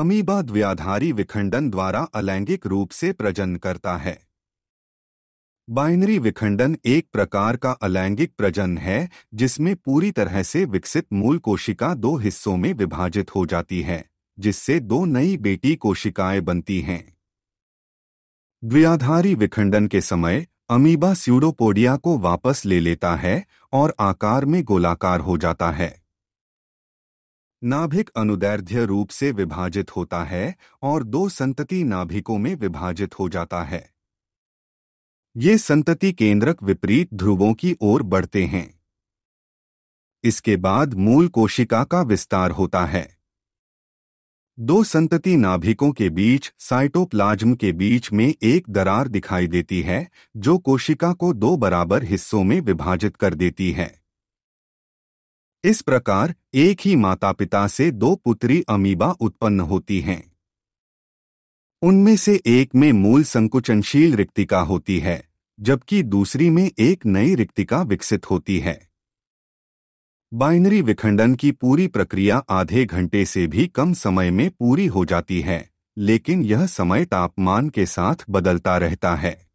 amoeba द्व्याधारी विखंडन द्वारा अलैंगिक रूप से प्रजन करता है बाइनरी विखंडन एक प्रकार का अलैंगिक प्रजन है जिसमें पूरी तरह से विकसित मूल कोशिका दो हिस्सों में विभाजित हो जाती है जिससे दो नई बेटी कोशिकाएं बनती हैं द्व्याधारी विखंडन के समय अमीबा स्यूडोपोडिया को वापस ले लेता है और आकार में गोलाकार हो जाता है नाभिक अनुदैर्ध्य रूप से विभाजित होता है और दो संतति नाभिकों में विभाजित हो जाता है ये संतति केंद्रक विपरीत ध्रुवों की ओर बढ़ते हैं इसके बाद मूल कोशिका का विस्तार होता है दो संतति नाभिकों के बीच साइटोप्लाज्म के बीच में एक दरार दिखाई देती है जो कोशिका को दो बराबर हिस्सों में विभाजित कर देती है इस प्रकार एक ही माता पिता से दो पुत्री अमीबा उत्पन्न होती हैं उनमें से एक में मूल संकुचनशील रिक्तिका होती है जबकि दूसरी में एक नई रिक्तिका विकसित होती है बाइनरी विखंडन की पूरी प्रक्रिया आधे घंटे से भी कम समय में पूरी हो जाती है लेकिन यह समय तापमान के साथ बदलता रहता है